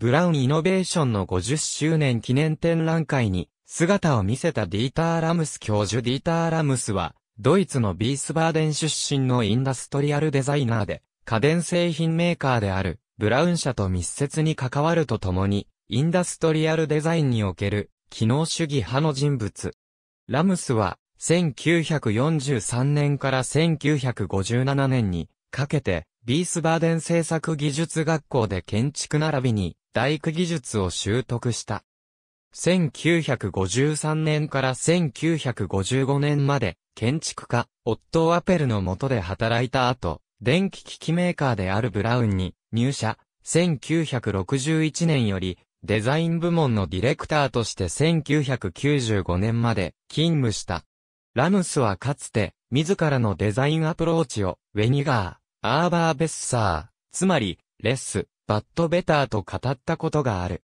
ブラウンイノベーションの50周年記念展覧会に姿を見せたディーター・ラムス教授ディーター・ラムスは、ドイツのビースバーデン出身のインダストリアルデザイナーで、家電製品メーカーである、ブラウン社と密接に関わるとともに、インダストリアルデザインにおける、機能主義派の人物。ラムスは、1943年から1957年にかけて、ビースバーデン製作技術学校で建築並びに、大工技術を習得した。1953年から1955年まで、建築家、オットー・アペルの下で働いた後、電気機器メーカーであるブラウンに入社、1961年より、デザイン部門のディレクターとして1995年まで勤務した。ラムスはかつて、自らのデザインアプローチを、ウェニガー、アーバーベッサー、つまり、レッス、バッドベターと語ったことがある。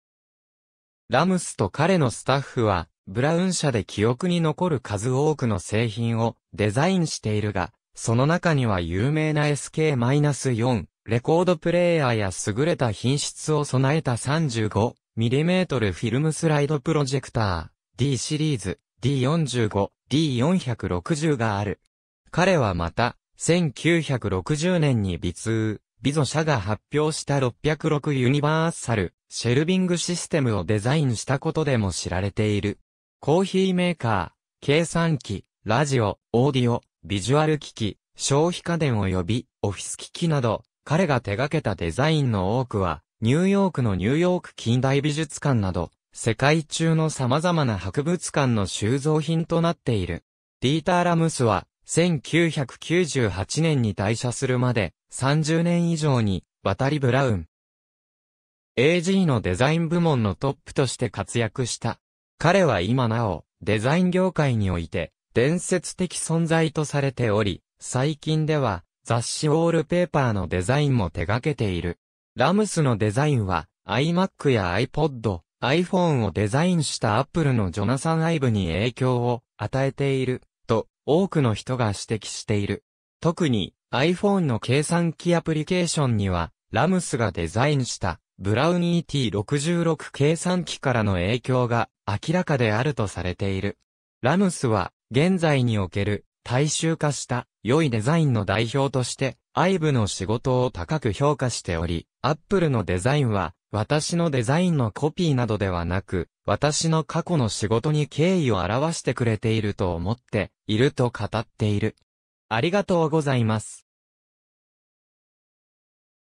ラムスと彼のスタッフは、ブラウン社で記憶に残る数多くの製品をデザインしているが、その中には有名な SK-4、レコードプレイヤーや優れた品質を備えた 35mm フィルムスライドプロジェクター、D シリーズ、D45、D460 がある。彼はまた、1960年に微通、ビゾ社が発表した606ユニバーサル、シェルビングシステムをデザインしたことでも知られている。コーヒーメーカー、計算機、ラジオ、オーディオ、ビジュアル機器、消費家電及びオフィス機器など、彼が手掛けたデザインの多くは、ニューヨークのニューヨーク近代美術館など、世界中の様々な博物館の収蔵品となっている。ディーター・ラムスは、1998年に退社するまで、30年以上に渡りブラウン。AG のデザイン部門のトップとして活躍した。彼は今なお、デザイン業界において、伝説的存在とされており、最近では、雑誌ウォールペーパーのデザインも手掛けている。ラムスのデザインは、iMac や iPod、iPhone をデザインしたアップルのジョナサン・アイブに影響を与えている、と多くの人が指摘している。特に、iPhone の計算機アプリケーションには、ラムスがデザインしたブラウニー T66 計算機からの影響が明らかであるとされている。ラムスは、現在における大衆化した良いデザインの代表として、IVE の仕事を高く評価しており、Apple のデザインは、私のデザインのコピーなどではなく、私の過去の仕事に敬意を表してくれていると思っていると語っている。ありがとうございます。